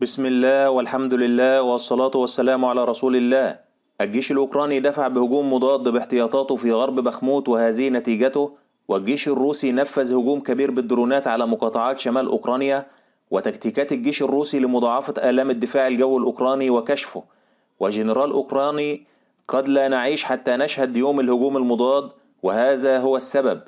بسم الله والحمد لله والصلاة والسلام على رسول الله الجيش الأوكراني دفع بهجوم مضاد باحتياطاته في غرب بخموت وهذه نتيجته والجيش الروسي نفذ هجوم كبير بالدرونات على مقاطعات شمال أوكرانيا وتكتيكات الجيش الروسي لمضاعفة آلام الدفاع الجوي الأوكراني وكشفه وجنرال أوكراني قد لا نعيش حتى نشهد يوم الهجوم المضاد وهذا هو السبب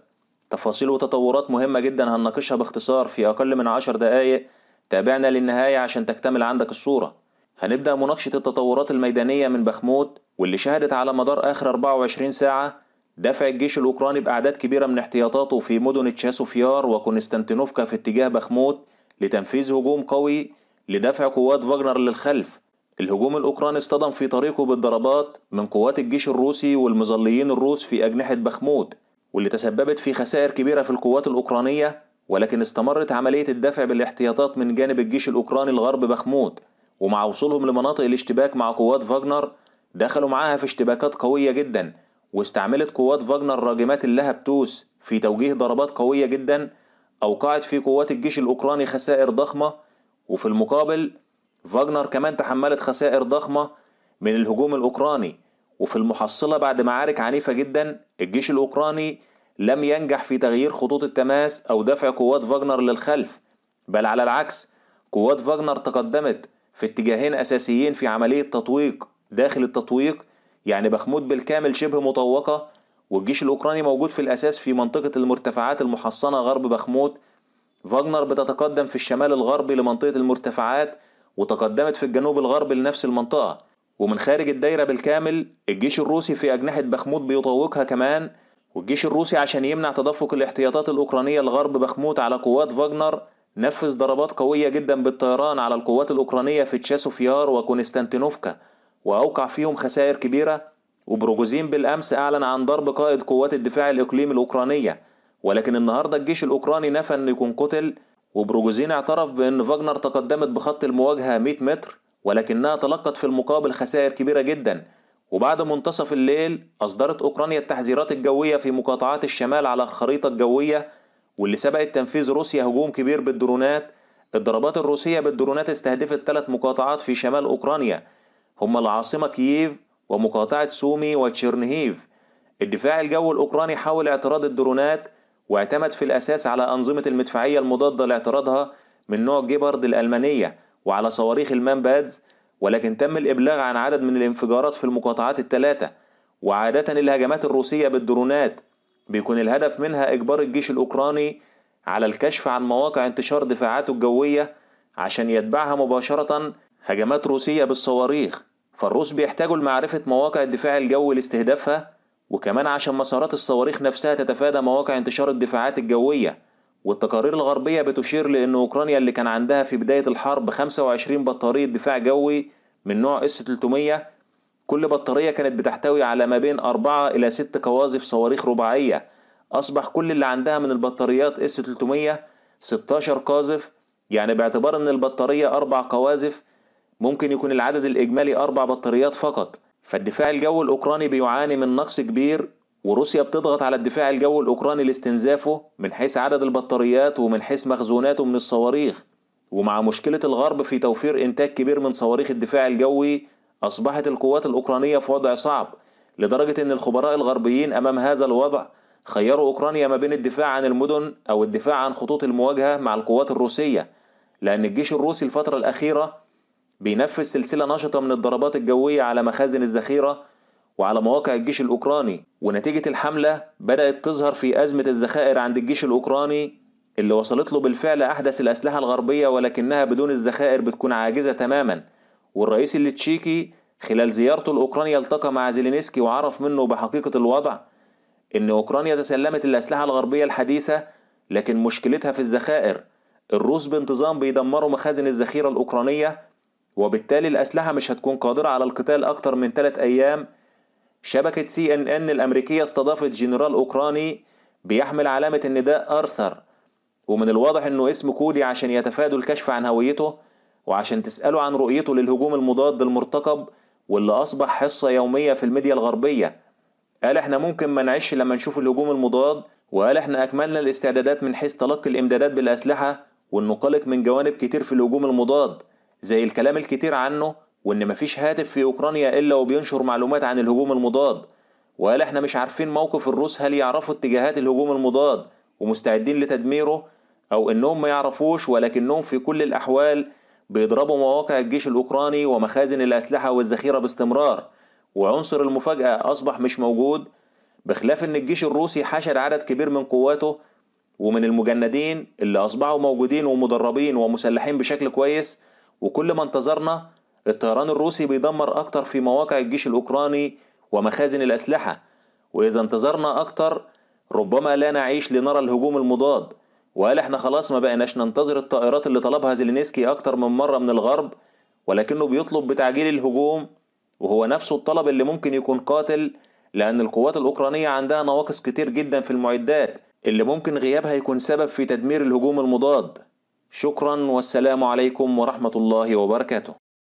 تفاصيل وتطورات مهمة جدا هنناقشها باختصار في أقل من عشر دقايق تابعنا للنهاية عشان تكتمل عندك الصورة هنبدأ مناقشة التطورات الميدانية من بخموت واللي شهدت على مدار آخر 24 ساعة دفع الجيش الأوكراني بأعداد كبيرة من احتياطاته في مدن تشاسوفيار وكونستانتينوفكا في اتجاه بخموت لتنفيذ هجوم قوي لدفع قوات فاجنر للخلف الهجوم الأوكراني اصطدم في طريقه بالضربات من قوات الجيش الروسي والمظليين الروس في أجنحة بخموت واللي تسببت في خسائر كبيرة في القوات الأوكرانية ولكن استمرت عملية الدفع بالاحتياطات من جانب الجيش الأوكراني الغرب بخمود ومع وصولهم لمناطق الاشتباك مع قوات فاجنر دخلوا معاها في اشتباكات قوية جدا واستعملت قوات فاجنر راجمات اللهبتوس في توجيه ضربات قوية جدا أوقعت في قوات الجيش الأوكراني خسائر ضخمة وفي المقابل فاجنر كمان تحملت خسائر ضخمة من الهجوم الأوكراني وفي المحصلة بعد معارك عنيفة جدا الجيش الأوكراني لم ينجح في تغيير خطوط التماس أو دفع قوات فاجنر للخلف بل على العكس قوات فاجنر تقدمت في اتجاهين أساسيين في عملية تطويق داخل التطويق يعني بخمود بالكامل شبه مطوقة والجيش الأوكراني موجود في الأساس في منطقة المرتفعات المحصنة غرب بخمود فاجنر بتتقدم في الشمال الغربي لمنطقة المرتفعات وتقدمت في الجنوب الغربي لنفس المنطقة ومن خارج الدايرة بالكامل الجيش الروسي في أجنحة بخمود بيطوقها كمان والجيش الروسي عشان يمنع تدفق الاحتياطات الأوكرانية لغرب بخموت على قوات فاجنر نفذ ضربات قوية جدا بالطيران على القوات الأوكرانية في تشاسوفيار وكونستانتينوفكا وأوقع فيهم خسائر كبيرة وبروجوزين بالأمس أعلن عن ضرب قائد قوات الدفاع الإقليمي الأوكرانية ولكن النهاردة الجيش الأوكراني نفى أنه يكون قتل وبروجوزين اعترف بأن فاجنر تقدمت بخط المواجهة 100 متر ولكنها تلقت في المقابل خسائر كبيرة جدا وبعد منتصف الليل أصدرت أوكرانيا التحذيرات الجوية في مقاطعات الشمال على الخريطة الجوية واللي سبقت تنفيذ روسيا هجوم كبير بالدرونات الضربات الروسية بالدرونات استهدفت ثلاث مقاطعات في شمال أوكرانيا هما العاصمة كييف ومقاطعة سومي وتشيرنهيف الدفاع الجوي الأوكراني حاول اعتراض الدرونات واعتمد في الأساس على أنظمة المدفعية المضادة لاعتراضها من نوع جيبرد الألمانية وعلى صواريخ المانبادز ولكن تم الإبلاغ عن عدد من الانفجارات في المقاطعات الثلاثة وعادة الهجمات الروسية بالدرونات بيكون الهدف منها إجبار الجيش الأوكراني على الكشف عن مواقع انتشار دفاعاته الجوية عشان يتبعها مباشرة هجمات روسية بالصواريخ فالروس بيحتاجوا لمعرفة مواقع الدفاع الجوي لاستهدافها وكمان عشان مسارات الصواريخ نفسها تتفادى مواقع انتشار الدفاعات الجوية والتقارير الغربية بتشير لأن أوكرانيا اللي كان عندها في بداية الحرب 25 بطارية دفاع جوي من نوع اس 300 كل بطارية كانت بتحتوي على ما بين أربعة إلى ست قواذف صواريخ رباعية أصبح كل اللي عندها من البطاريات اس 300 16 قاذف يعني باعتبار إن البطارية أربع قواذف ممكن يكون العدد الإجمالي أربع بطاريات فقط فالدفاع الجوي الأوكراني بيعاني من نقص كبير وروسيا بتضغط على الدفاع الجوي الأوكراني لاستنزافه من حيث عدد البطاريات ومن حيث مخزوناته من الصواريخ ومع مشكلة الغرب في توفير إنتاج كبير من صواريخ الدفاع الجوي أصبحت القوات الأوكرانية في وضع صعب لدرجة أن الخبراء الغربيين أمام هذا الوضع خيروا أوكرانيا ما بين الدفاع عن المدن أو الدفاع عن خطوط المواجهة مع القوات الروسية لأن الجيش الروسي الفترة الأخيرة بينفذ سلسلة نشطة من الضربات الجوية على مخازن الذخيرة وعلى مواقع الجيش الأوكراني ونتيجة الحملة بدأت تظهر في أزمة الذخائر عند الجيش الأوكراني اللي وصلت له بالفعل أحدث الأسلحة الغربية ولكنها بدون الذخائر بتكون عاجزة تماما والرئيس التشيكي خلال زيارته لأوكرانيا التقى مع زيلينسكي وعرف منه بحقيقة الوضع إن أوكرانيا تسلمت الأسلحة الغربية الحديثة لكن مشكلتها في الذخائر الروس بانتظام بيدمروا مخازن الذخيرة الأوكرانية وبالتالي الأسلحة مش هتكون قادرة على القتال أكتر من ثلاث أيام شبكة سي ان ان الأمريكية استضافت جنرال أوكراني بيحمل علامة النداء أرثر ومن الواضح إنه اسم كودي عشان يتفادوا الكشف عن هويته وعشان تسألوا عن رؤيته للهجوم المضاد المرتقب واللي أصبح حصة يومية في الميديا الغربية قال إحنا ممكن ما نعيش لما نشوف الهجوم المضاد وقال إحنا أكملنا الاستعدادات من حيث تلقي الإمدادات بالأسلحة وإنه قلق من جوانب كتير في الهجوم المضاد زي الكلام الكتير عنه وإن مفيش هاتف في أوكرانيا إلا وبينشر معلومات عن الهجوم المضاد وقال إحنا مش عارفين موقف الروس هل يعرفوا اتجاهات الهجوم المضاد ومستعدين لتدميره أو إنهم ما يعرفوش ولكنهم في كل الأحوال بيضربوا مواقع الجيش الأوكراني ومخازن الأسلحة والذخيرة باستمرار وعنصر المفاجأة أصبح مش موجود بخلاف إن الجيش الروسي حشد عدد كبير من قواته ومن المجندين اللي أصبحوا موجودين ومدربين ومسلحين بشكل كويس وكل ما انتظرنا الطيران الروسي بيدمر أكتر في مواقع الجيش الأوكراني ومخازن الأسلحة وإذا انتظرنا أكتر ربما لا نعيش لنرى الهجوم المضاد وقال احنا خلاص ما بقيناش ننتظر الطائرات اللي طلبها زيلينسكي أكتر من مرة من الغرب ولكنه بيطلب بتعجيل الهجوم وهو نفسه الطلب اللي ممكن يكون قاتل لأن القوات الأوكرانية عندها نواقص كتير جدا في المعدات اللي ممكن غيابها يكون سبب في تدمير الهجوم المضاد شكرا والسلام عليكم ورحمة الله وبركاته